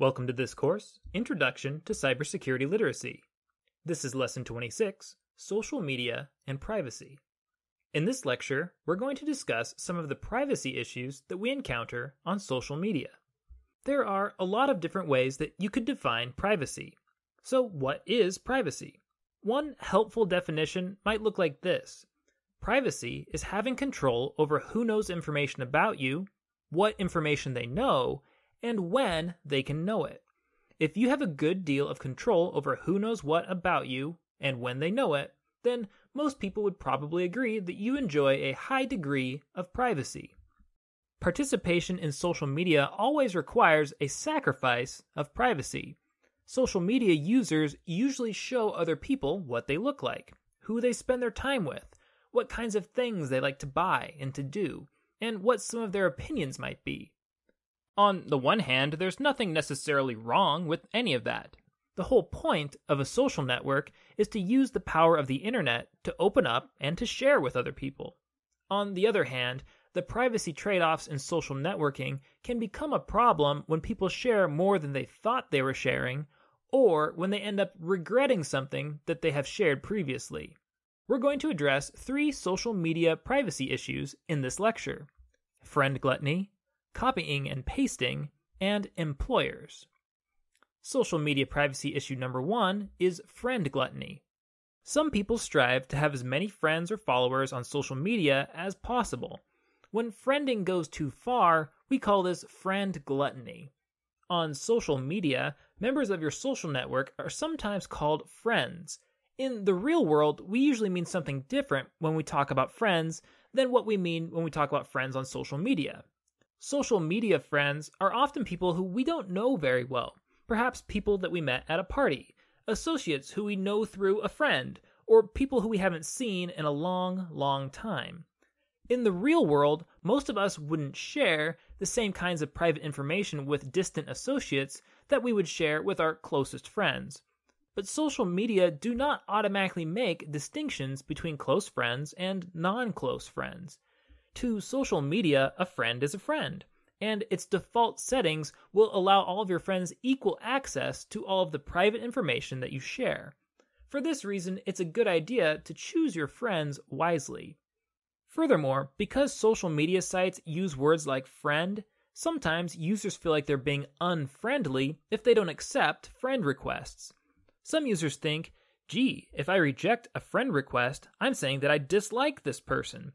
Welcome to this course, Introduction to Cybersecurity Literacy. This is Lesson 26, Social Media and Privacy. In this lecture, we're going to discuss some of the privacy issues that we encounter on social media. There are a lot of different ways that you could define privacy. So, what is privacy? One helpful definition might look like this Privacy is having control over who knows information about you, what information they know, and when they can know it. If you have a good deal of control over who knows what about you and when they know it, then most people would probably agree that you enjoy a high degree of privacy. Participation in social media always requires a sacrifice of privacy. Social media users usually show other people what they look like, who they spend their time with, what kinds of things they like to buy and to do, and what some of their opinions might be. On the one hand, there's nothing necessarily wrong with any of that. The whole point of a social network is to use the power of the internet to open up and to share with other people. On the other hand, the privacy trade offs in social networking can become a problem when people share more than they thought they were sharing, or when they end up regretting something that they have shared previously. We're going to address three social media privacy issues in this lecture friend gluttony, copying and pasting, and employers. Social media privacy issue number one is friend gluttony. Some people strive to have as many friends or followers on social media as possible. When friending goes too far, we call this friend gluttony. On social media, members of your social network are sometimes called friends. In the real world, we usually mean something different when we talk about friends than what we mean when we talk about friends on social media. Social media friends are often people who we don't know very well, perhaps people that we met at a party, associates who we know through a friend, or people who we haven't seen in a long, long time. In the real world, most of us wouldn't share the same kinds of private information with distant associates that we would share with our closest friends. But social media do not automatically make distinctions between close friends and non close friends. To social media, a friend is a friend, and its default settings will allow all of your friends equal access to all of the private information that you share. For this reason, it's a good idea to choose your friends wisely. Furthermore, because social media sites use words like friend, sometimes users feel like they're being unfriendly if they don't accept friend requests. Some users think, gee, if I reject a friend request, I'm saying that I dislike this person.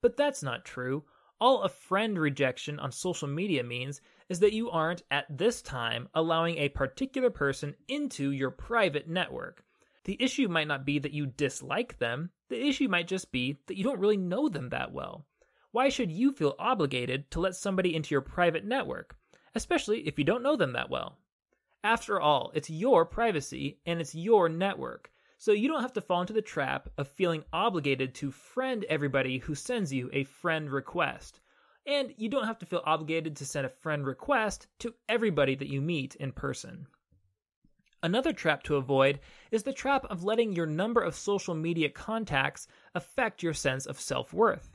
But that's not true. All a friend rejection on social media means is that you aren't at this time allowing a particular person into your private network. The issue might not be that you dislike them, the issue might just be that you don't really know them that well. Why should you feel obligated to let somebody into your private network, especially if you don't know them that well? After all, it's your privacy and it's your network so you don't have to fall into the trap of feeling obligated to friend everybody who sends you a friend request. And you don't have to feel obligated to send a friend request to everybody that you meet in person. Another trap to avoid is the trap of letting your number of social media contacts affect your sense of self worth.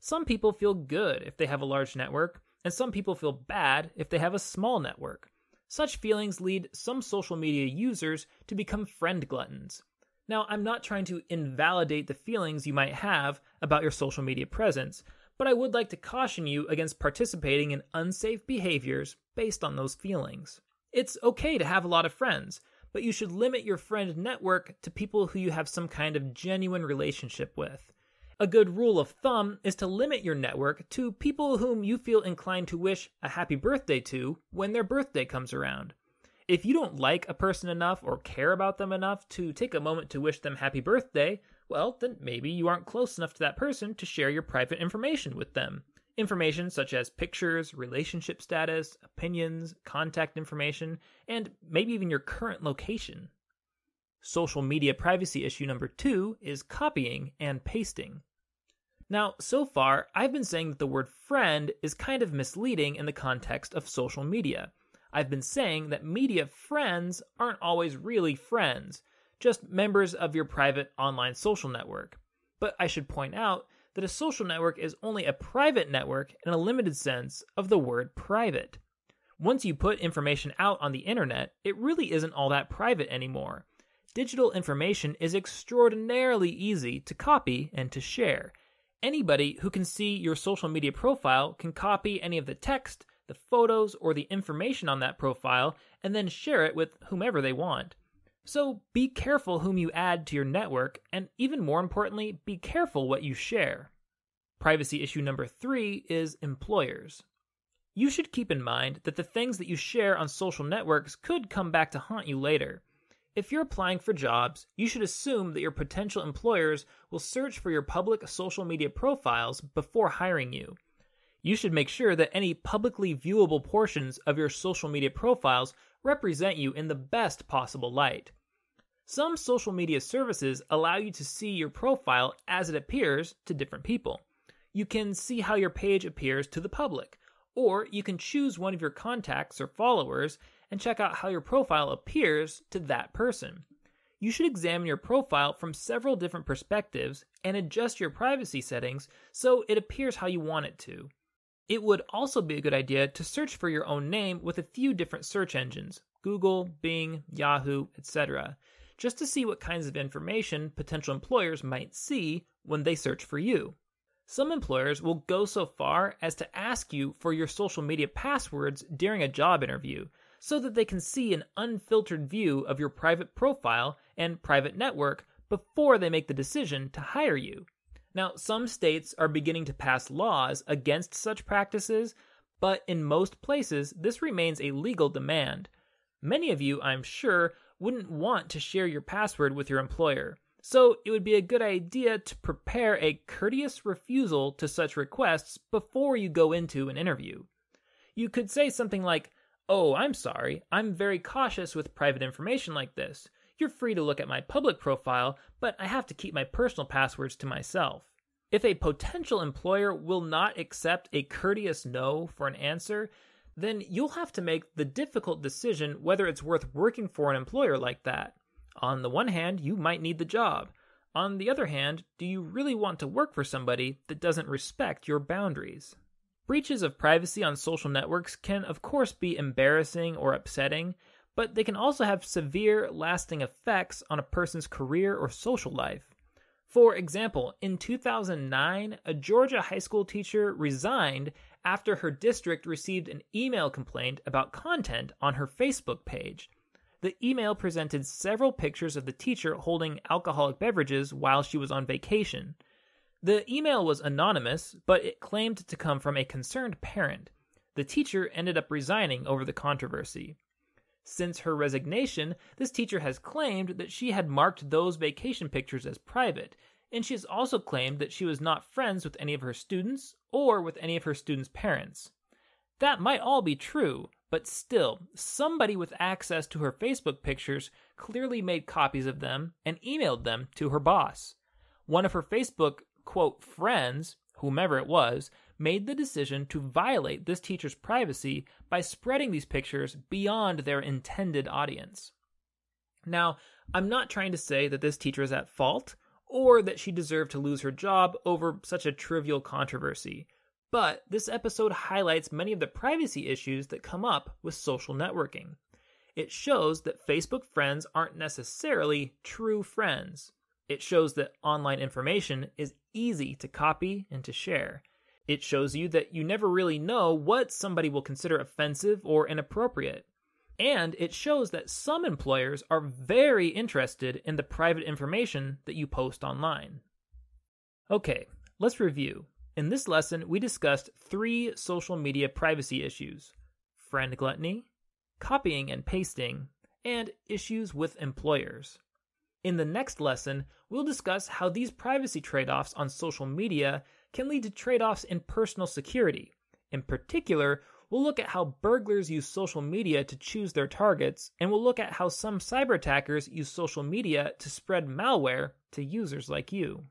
Some people feel good if they have a large network, and some people feel bad if they have a small network. Such feelings lead some social media users to become friend gluttons. Now, I'm not trying to invalidate the feelings you might have about your social media presence, but I would like to caution you against participating in unsafe behaviors based on those feelings. It's okay to have a lot of friends, but you should limit your friend network to people who you have some kind of genuine relationship with. A good rule of thumb is to limit your network to people whom you feel inclined to wish a happy birthday to when their birthday comes around. If you don't like a person enough or care about them enough to take a moment to wish them happy birthday, well, then maybe you aren't close enough to that person to share your private information with them. Information such as pictures, relationship status, opinions, contact information, and maybe even your current location. Social media privacy issue number two is copying and pasting. Now, so far, I've been saying that the word friend is kind of misleading in the context of social media. I've been saying that media friends aren't always really friends, just members of your private online social network. But I should point out that a social network is only a private network in a limited sense of the word private. Once you put information out on the internet, it really isn't all that private anymore. Digital information is extraordinarily easy to copy and to share. Anybody who can see your social media profile can copy any of the text, the photos, or the information on that profile, and then share it with whomever they want. So be careful whom you add to your network, and even more importantly, be careful what you share. Privacy issue number three is employers. You should keep in mind that the things that you share on social networks could come back to haunt you later. If you're applying for jobs, you should assume that your potential employers will search for your public social media profiles before hiring you you should make sure that any publicly viewable portions of your social media profiles represent you in the best possible light. Some social media services allow you to see your profile as it appears to different people. You can see how your page appears to the public, or you can choose one of your contacts or followers and check out how your profile appears to that person. You should examine your profile from several different perspectives and adjust your privacy settings so it appears how you want it to. It would also be a good idea to search for your own name with a few different search engines Google, Bing, Yahoo, etc., just to see what kinds of information potential employers might see when they search for you. Some employers will go so far as to ask you for your social media passwords during a job interview so that they can see an unfiltered view of your private profile and private network before they make the decision to hire you. Now, some states are beginning to pass laws against such practices, but in most places, this remains a legal demand. Many of you, I'm sure, wouldn't want to share your password with your employer, so it would be a good idea to prepare a courteous refusal to such requests before you go into an interview. You could say something like, Oh, I'm sorry, I'm very cautious with private information like this. You're free to look at my public profile, but I have to keep my personal passwords to myself. If a potential employer will not accept a courteous no for an answer, then you'll have to make the difficult decision whether it's worth working for an employer like that. On the one hand, you might need the job. On the other hand, do you really want to work for somebody that doesn't respect your boundaries? Breaches of privacy on social networks can, of course, be embarrassing or upsetting, but they can also have severe, lasting effects on a person's career or social life. For example, in 2009, a Georgia high school teacher resigned after her district received an email complaint about content on her Facebook page. The email presented several pictures of the teacher holding alcoholic beverages while she was on vacation. The email was anonymous, but it claimed to come from a concerned parent. The teacher ended up resigning over the controversy. Since her resignation, this teacher has claimed that she had marked those vacation pictures as private, and she has also claimed that she was not friends with any of her students or with any of her students' parents. That might all be true, but still, somebody with access to her Facebook pictures clearly made copies of them and emailed them to her boss. One of her Facebook, quote, friends whomever it was, made the decision to violate this teacher's privacy by spreading these pictures beyond their intended audience. Now, I'm not trying to say that this teacher is at fault or that she deserved to lose her job over such a trivial controversy, but this episode highlights many of the privacy issues that come up with social networking. It shows that Facebook friends aren't necessarily true friends. It shows that online information is easy to copy and to share. It shows you that you never really know what somebody will consider offensive or inappropriate. And it shows that some employers are very interested in the private information that you post online. Okay, let's review. In this lesson, we discussed three social media privacy issues friend gluttony, copying and pasting, and issues with employers. In the next lesson, we'll discuss how these privacy trade offs on social media can lead to trade offs in personal security. In particular, we'll look at how burglars use social media to choose their targets, and we'll look at how some cyber attackers use social media to spread malware to users like you.